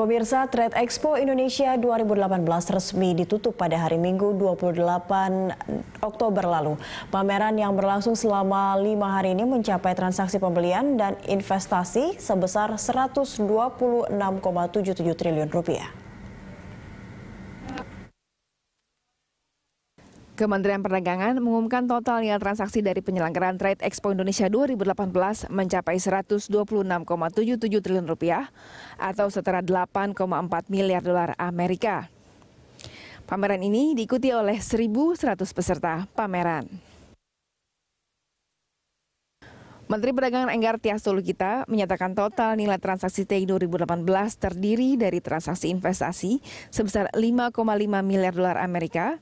Pemirsa, Trade Expo Indonesia 2018 resmi ditutup pada hari Minggu 28 Oktober lalu. Pameran yang berlangsung selama lima hari ini mencapai transaksi pembelian dan investasi sebesar 126,77 triliun rupiah. Kementerian Perdagangan mengumumkan total nilai transaksi dari penyelenggaraan Trade Expo Indonesia 2018 mencapai 126,77 triliun rupiah atau setara 8,4 miliar dolar Amerika. Pameran ini diikuti oleh 1.100 peserta pameran. Menteri Perdagangan Enggar Tias Tolukita menyatakan total nilai transaksi TI 2018 terdiri dari transaksi investasi sebesar 5,5 miliar dolar Amerika,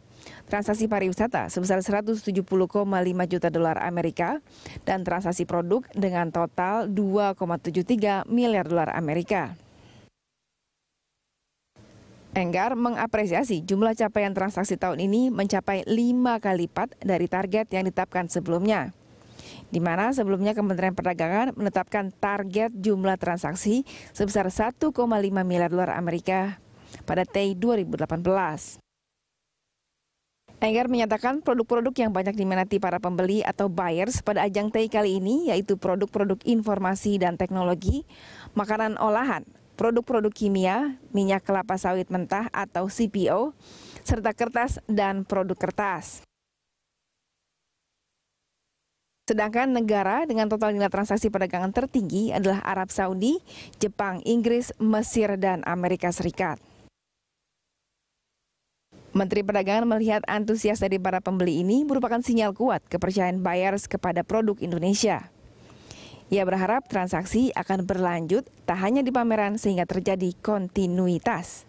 transaksi pariwisata sebesar 170,5 juta dolar Amerika, dan transaksi produk dengan total 2,73 miliar dolar Amerika. Enggar mengapresiasi jumlah capaian transaksi tahun ini mencapai lima kali lipat dari target yang ditetapkan sebelumnya. Di mana sebelumnya Kementerian Perdagangan menetapkan target jumlah transaksi sebesar 1,5 miliar dolar Amerika pada T 2018. Enggar menyatakan produk-produk yang banyak diminati para pembeli atau buyers pada ajang TI kali ini yaitu produk-produk informasi dan teknologi, makanan olahan, produk-produk kimia, minyak kelapa sawit mentah atau CPO, serta kertas dan produk kertas. Sedangkan negara dengan total nilai transaksi perdagangan tertinggi adalah Arab Saudi, Jepang, Inggris, Mesir, dan Amerika Serikat. Menteri Perdagangan melihat antusias dari para pembeli ini merupakan sinyal kuat kepercayaan buyers kepada produk Indonesia. Ia berharap transaksi akan berlanjut tak hanya di pameran sehingga terjadi kontinuitas.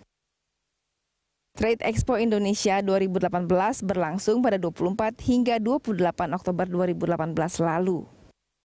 Trade Expo Indonesia 2018 berlangsung pada 24 hingga 28 Oktober 2018 lalu.